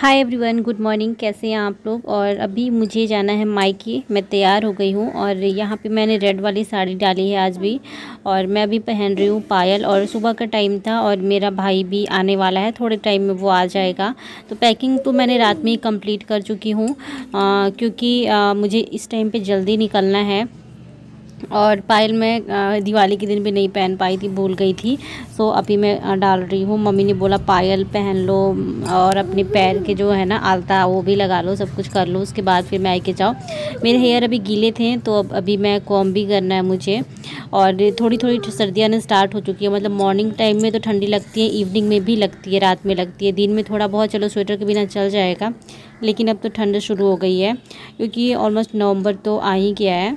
Hi everyone good morning कैसे हैं आप लोग और अभी मुझे जाना है मायके मैं तैयार हो गई हूँ और यहाँ पे मैंने रेड वाली साड़ी डाली है आज भी और मैं अभी पहन रही हूँ पायल और सुबह का टाइम था और मेरा भाई भी आने वाला है थोड़े टाइम में वो आ जाएगा तो पैकिंग तो मैंने रात में ही कंप्लीट कर चुकी हूँ क्योंकि आ, मुझे इस टाइम पर जल्दी निकलना है और पायल मैं दिवाली के दिन भी नहीं पहन पाई थी भूल गई थी सो अभी मैं डाल रही हूँ मम्मी ने बोला पायल पहन लो और अपने पैर के जो है ना आलता वो भी लगा लो सब कुछ कर लो उसके बाद फिर मैं आके जाऊँ मेरे हेयर अभी गीले थे तो अब अभी मैं कॉम भी करना है मुझे और थोड़ी थोड़ी सर्दियाँ ना स्टार्ट हो चुकी है मतलब मॉर्निंग टाइम में तो ठंडी लगती है इवनिंग में भी लगती है रात में लगती है दिन में थोड़ा बहुत चलो स्वेटर के बिना चल जाएगा लेकिन अब तो ठंड शुरू हो गई है क्योंकि ऑलमोस्ट नवंबर तो आ ही गया है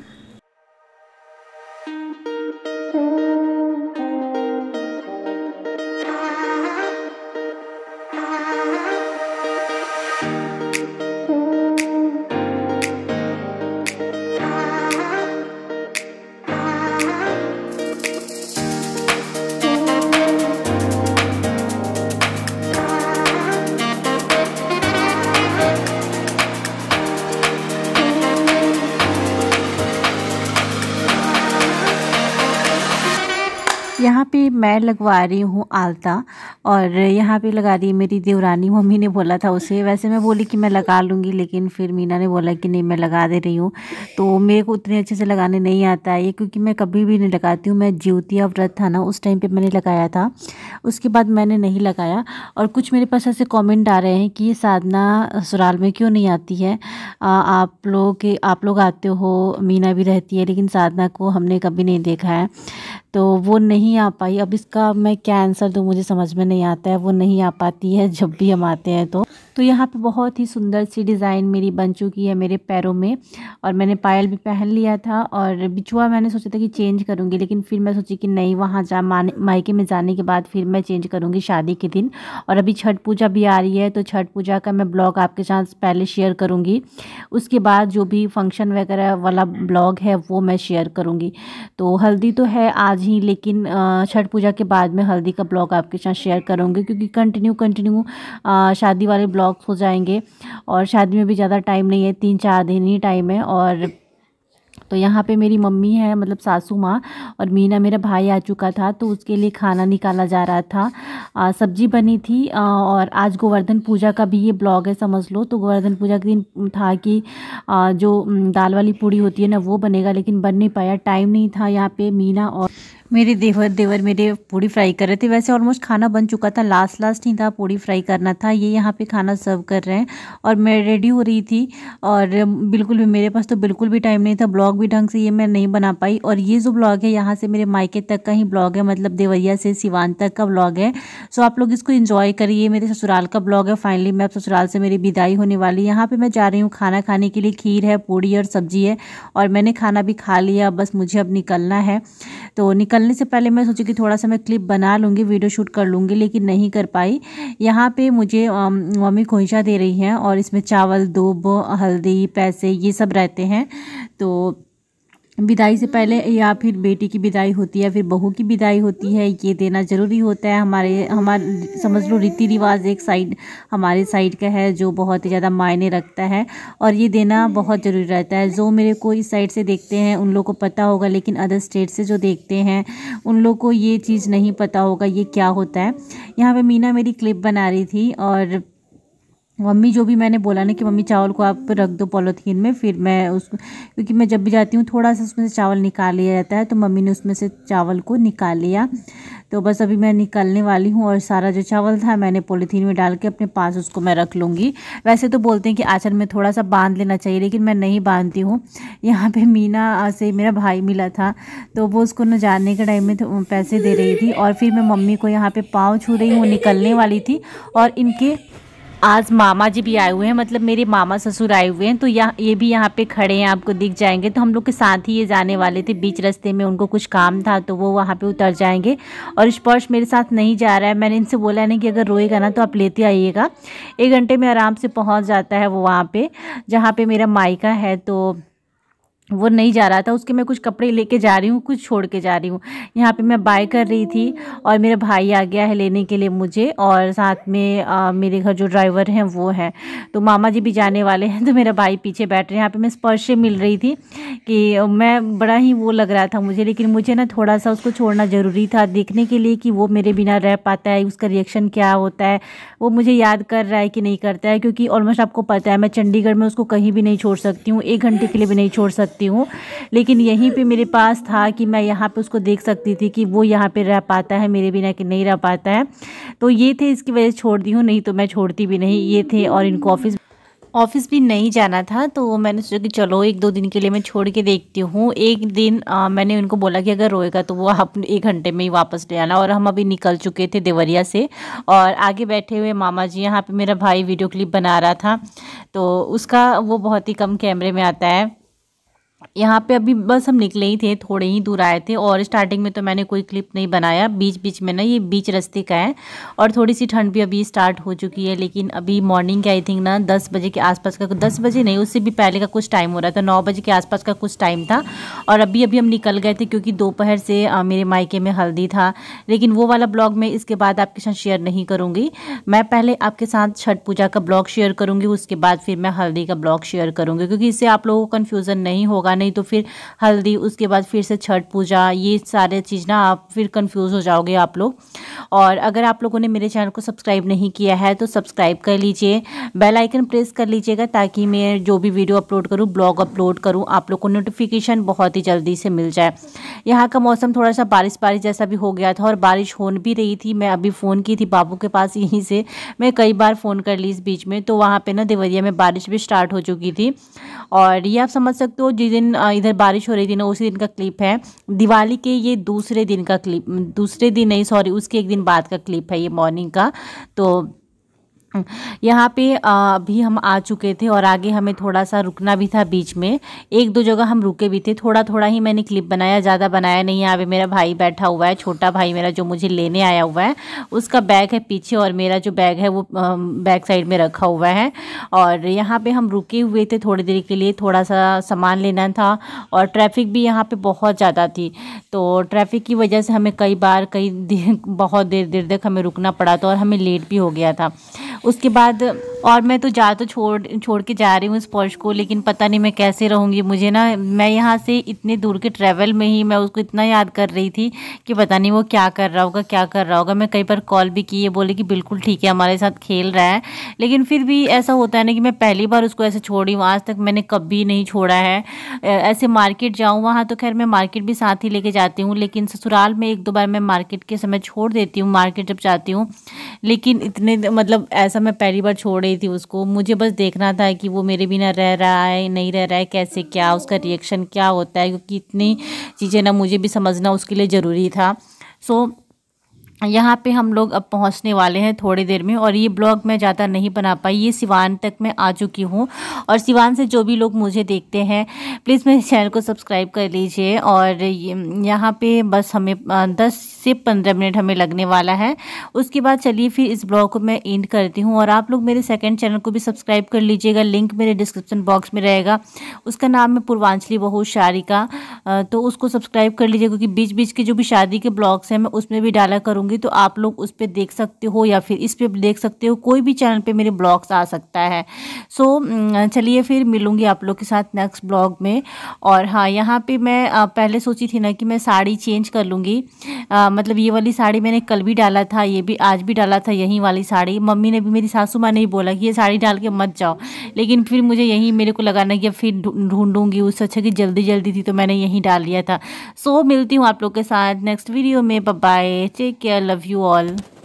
लगवा रही हूँ आलता और यहाँ पे लगा रही है मेरी देवरानी मम्मी ने बोला था उसे वैसे मैं बोली कि मैं लगा लूँगी लेकिन फिर मीना ने बोला कि नहीं मैं लगा दे रही हूँ तो मेरे को उतने अच्छे से लगाने नहीं आता है ये क्योंकि मैं कभी भी नहीं लगाती हूँ मैं ज्योतिया व्रत था ना उस टाइम पर मैंने लगाया था उसके बाद मैंने नहीं लगाया और कुछ मेरे पास ऐसे कॉमेंट आ रहे हैं कि ये साधना ससुराल में क्यों नहीं आती है आप लोग के आप लोग आते हो मीना भी रहती है लेकिन साधना को हमने कभी नहीं देखा है तो वो नहीं आ पाई अब इसका मैं क्या आंसर दूँ मुझे समझ में नहीं आता है वो नहीं आ पाती है जब भी हम आते हैं तो तो यहाँ पे बहुत ही सुंदर सी डिज़ाइन मेरी बन चुकी है मेरे पैरों में और मैंने पायल भी पहन लिया था और बिछुआ मैंने सोचा था कि चेंज करूँगी लेकिन फिर मैं सोची कि नहीं वहाँ जा मायके में जाने के बाद फिर मैं चेंज करूँगी शादी के दिन और अभी छठ पूजा भी आ रही है तो छठ पूजा का मैं ब्लॉग आपके साथ पहले शेयर करूँगी उसके बाद जो भी फंक्शन वगैरह वाला ब्लॉग है वो मैं शेयर करूँगी तो हल्दी तो है आज ही लेकिन छठ पूजा के बाद मैं हल्दी का ब्लॉग आपके साथ शेयर करूँगी क्योंकि कंटिन्यू कंटिन्यू शादी वाले ब्लॉग व्लॉग्स हो जाएंगे और शादी में भी ज़्यादा टाइम नहीं है तीन चार दिन ही टाइम है और तो यहाँ पे मेरी मम्मी है मतलब सासू माँ और मीना मेरा भाई आ चुका था तो उसके लिए खाना निकाला जा रहा था सब्जी बनी थी आ, और आज गोवर्धन पूजा का भी ये ब्लॉग है समझ लो तो गोवर्धन पूजा के दिन था कि आ, जो दाल वाली पूड़ी होती है ना वो बनेगा लेकिन बन नहीं पाया टाइम नहीं था यहाँ पे मीना और मेरे देवर देवर मेरे पूड़ी फ्राई कर रहे थे वैसे ऑलमोस्ट खाना बन चुका था लास्ट लास्ट ही था पूड़ी फ्राई करना था ये यहाँ पे खाना सर्व कर रहे हैं और मैं रेडी हो रही थी और बिल्कुल भी मेरे पास तो बिल्कुल भी टाइम नहीं था ब्लॉग भी ढंग से ये मैं नहीं बना पाई और ये जो ब्लॉग है यहाँ से मेरे मायके तक का ही ब्लॉग है मतलब देवरिया से सिवान तक का ब्लॉग है सो आप लोग इसको इन्जॉय करिए मेरे ससुराल का ब्लॉग है फाइनली मैं अब ससुराल से मेरी विदाई होने वाली यहाँ पर मैं जा रही हूँ खाना खाने के लिए खीर है पूड़ी और सब्जी है और मैंने खाना भी खा लिया बस मुझे अब निकलना है तो निकलने से पहले मैं सोची कि थोड़ा सा मैं क्लिप बना लूँगी वीडियो शूट कर लूँगी लेकिन नहीं कर पाई यहाँ पे मुझे मम्मी खोइा दे रही हैं और इसमें चावल दूब हल्दी पैसे ये सब रहते हैं तो विदाई से पहले या फिर बेटी की विदाई होती है फिर बहू की विदाई होती है ये देना ज़रूरी होता है हमारे हमारे समझ लो रीति रिवाज एक साइड हमारे साइड का है जो बहुत ही ज़्यादा मायने रखता है और ये देना बहुत ज़रूरी रहता है जो मेरे को इस साइड से देखते हैं उन लोग को पता होगा लेकिन अदर स्टेट से जो देखते हैं उन लोग को ये चीज़ नहीं पता होगा ये क्या होता है यहाँ पर मीना मेरी क्लिप बना रही थी और मम्मी जो भी मैंने बोला ना कि मम्मी चावल को आप रख दो पॉलीथीन में फिर मैं उसको क्योंकि मैं जब भी जाती हूँ थोड़ा सा उसमें से चावल निकाल लिया जाता है तो मम्मी ने उसमें से चावल को निकाल लिया तो बस अभी मैं निकालने वाली हूँ और सारा जो चावल था मैंने पॉलीथीन में डाल के अपने पास उसको मैं रख लूँगी वैसे तो बोलते हैं कि आचर में थोड़ा सा बांध लेना चाहिए लेकिन मैं नहीं बांधती हूँ यहाँ पर मीना से मेरा भाई मिला था तो वो उसको न जाने के टाइम में पैसे दे रही थी और फिर मैं मम्मी को यहाँ पर पाँव छू रही हूँ निकलने वाली थी और इनके आज मामा जी भी आए हुए हैं मतलब मेरे मामा ससुर आए हुए हैं तो यहाँ ये भी यहाँ पे खड़े हैं आपको दिख जाएंगे तो हम लोग के साथ ही ये जाने वाले थे बीच रास्ते में उनको कुछ काम था तो वो वहाँ पे उतर जाएंगे और स्पर्श मेरे साथ नहीं जा रहा है मैंने इनसे बोला नहीं कि अगर रोएगा ना तो आप लेते आइएगा एक घंटे में आराम से पहुँच जाता है वो वहाँ पर जहाँ पर मेरा मायका है तो वो नहीं जा रहा था उसके मैं कुछ कपड़े लेके जा रही हूँ कुछ छोड़ के जा रही हूँ यहाँ पे मैं बाय कर रही थी और मेरा भाई आ गया है लेने के लिए मुझे और साथ में आ, मेरे घर जो ड्राइवर हैं वो हैं तो मामा जी भी जाने वाले हैं तो मेरा भाई पीछे बैठ रहे हैं यहाँ पे मैं स्पर्शें मिल रही थी कि मैं बड़ा ही वो लग रहा था मुझे लेकिन मुझे ना थोड़ा सा उसको छोड़ना ज़रूरी था देखने के लिए कि वो मेरे बिना रह पाता है उसका रिएक्शन क्या होता है वो मुझे याद कर रहा है कि नहीं करता है क्योंकि ऑलमोस्ट आपको पता है मैं चंडीगढ़ में उसको कहीं भी नहीं छोड़ सकती हूँ एक घंटे के लिए भी नहीं छोड़ सकती सकती हूँ लेकिन यहीं पे मेरे पास था कि मैं यहाँ पे उसको देख सकती थी कि वो यहाँ पे रह पाता है मेरे बिना कि नहीं रह पाता है तो ये थे इसकी वजह से छोड़ दी हूँ नहीं तो मैं छोड़ती भी नहीं ये थे और इनको ऑफिस ऑफिस भी नहीं जाना था तो मैंने सोचा कि चलो एक दो दिन के लिए मैं छोड़ के देखती हूँ एक दिन आ, मैंने उनको बोला कि अगर रोएगा तो वो आप एक घंटे में ही वापस ले आना और हम अभी निकल चुके थे देवरिया से और आगे बैठे हुए मामा जी यहाँ पे मेरा भाई वीडियो क्लिप बना रहा था तो उसका वो बहुत ही कम कैमरे में आता है यहाँ पे अभी बस हम निकले ही थे थोड़े ही दूर आए थे और स्टार्टिंग में तो मैंने कोई क्लिप नहीं बनाया बीच बीच में ना ये बीच रास्ते का है और थोड़ी सी ठंड भी अभी स्टार्ट हो चुकी है लेकिन अभी मॉर्निंग के आई थिंक ना दस बजे के आसपास का दस बजे नहीं उससे भी पहले का कुछ टाइम हो रहा था नौ बजे के आसपास का कुछ टाइम था और अभी अभी हम निकल गए थे क्योंकि दोपहर से मेरे मायके में हल्दी था लेकिन वो वाला ब्लॉग मैं इसके बाद आपके साथ शेयर नहीं करूँगी मैं पहले आपके साथ छठ पूजा का ब्लॉग शेयर करूँगी उसके बाद फिर मैं हल्दी का ब्लॉग शेयर करूँगी क्योंकि इससे आप लोगों को कन्फ्यूज़न नहीं होगा होगा नहीं तो फिर हल्दी उसके बाद फिर से छठ पूजा ये सारे चीज़ ना आप फिर कंफ्यूज हो जाओगे आप लोग और अगर आप लोगों ने मेरे चैनल को सब्सक्राइब नहीं किया है तो सब्सक्राइब कर लीजिए बेल आइकन प्रेस कर लीजिएगा ताकि मैं जो भी वीडियो अपलोड करूँ ब्लॉग अपलोड करूँ आप लोग को नोटिफिकेशन बहुत ही जल्दी से मिल जाए यहाँ का मौसम थोड़ा सा बारिश बारिश जैसा भी हो गया था और बारिश हो भी रही थी मैं अभी फ़ोन की थी बाबू के पास यहीं से मैं कई बार फ़ोन कर ली इस बीच में तो वहाँ पर ना देवरिया में बारिश भी स्टार्ट हो चुकी थी और ये आप समझ सकते हो जिस दिन इधर बारिश हो रही थी ना उसी दिन का क्लिप है दिवाली के ये दूसरे दिन का क्लिप दूसरे दिन नहीं सॉरी उसके एक दिन बाद का क्लिप है ये मॉर्निंग का तो हम्म। यहाँ पे भी हम आ चुके थे और आगे हमें थोड़ा सा रुकना भी था बीच में एक दो जगह हम रुके भी थे थोड़ा थोड़ा ही मैंने क्लिप बनाया ज़्यादा बनाया नहीं यहाँ पे मेरा भाई बैठा हुआ है छोटा भाई मेरा जो मुझे लेने आया हुआ है उसका बैग है पीछे और मेरा जो बैग है वो बैक साइड में रखा हुआ है और यहाँ पर हम रुके हुए थे थोड़ी देर के लिए थोड़ा सा सामान लेना था और ट्रैफिक भी यहाँ पर बहुत ज़्यादा थी तो ट्रैफिक की वजह से हमें कई बार कई बहुत देर देर तक हमें रुकना पड़ा था और हमें लेट भी हो गया था उसके बाद और मैं तो जा तो छोड़ छोड़ के जा रही हूँ इस पर्स को लेकिन पता नहीं मैं कैसे रहूँगी मुझे ना मैं यहाँ से इतने दूर के ट्रैवल में ही मैं उसको इतना याद कर रही थी कि पता नहीं वो क्या कर रहा होगा क्या कर रहा होगा मैं कई बार कॉल भी की है बोले कि बिल्कुल ठीक है हमारे साथ खेल रहा है लेकिन फिर भी ऐसा होता है ना कि मैं पहली बार उसको ऐसे छोड़ी हूँ आज तक मैंने कभी नहीं छोड़ा है ऐसे मार्केट जाऊँ वहाँ तो खैर मैं मार्केट भी साथ ही लेके जाती हूँ लेकिन ससुराल में एक दो बार मैं मार्केट के समय छोड़ देती हूँ मार्केट जब जाती हूँ लेकिन इतने मतलब ऐसा मैं पहली बार छोड़ रही थी उसको मुझे बस देखना था कि वो मेरे बिना रह रहा है नहीं रह रहा है कैसे क्या उसका रिएक्शन क्या होता है क्योंकि इतनी चीज़ें ना मुझे भी समझना उसके लिए ज़रूरी था सो so, यहाँ पे हम लोग अब पहुँचने वाले हैं थोड़ी देर में और ये ब्लॉग मैं ज़्यादा नहीं बना पाई ये सिवान तक मैं आ चुकी हूँ और सिवान से जो भी लोग मुझे देखते हैं प्लीज़ मेरे चैनल को सब्सक्राइब कर लीजिए और यहाँ पे बस हमें दस से पंद्रह मिनट हमें लगने वाला है उसके बाद चलिए फिर इस ब्लॉग को मैं एंड करती हूँ और आप लोग मेरे सेकेंड चैनल को भी सब्सक्राइब कर लीजिएगा लिंक मेरे डिस्क्रिप्सन बॉक्स में रहेगा उसका नाम है पूर्वांचली बहू शारिका तो उसको सब्सक्राइब कर लीजिए क्योंकि बीच बीच के जो भी शादी के ब्लॉग्स हैं मैं उसमें भी डाला करूँगी दूंगी तो आप लोग उस पर देख सकते हो या फिर इस पर देख सकते हो कोई भी चैनल पे मेरे ब्लॉग्स आ सकता है सो so, चलिए फिर मिलूंगी आप लोग के साथ नेक्स्ट ब्लॉग में और हाँ यहाँ पर मैं पहले सोची थी ना कि मैं साड़ी चेंज कर लूँगी मतलब ये वाली साड़ी मैंने कल भी डाला था ये भी आज भी डाला था यहीं वाली साड़ी मम्मी ने भी मेरी सासू माँ ने ही बोला कि ये साड़ी डाल के मत जाओ लेकिन फिर मुझे यहीं मेरे को लगाना कि फिर ढूंढूंगी उससे अच्छा कि जल्दी जल्दी थी तो मैंने यहीं डाल लिया था सो so, मिलती हूँ आप लोग के साथ नेक्स्ट वीडियो में bye take care love you all.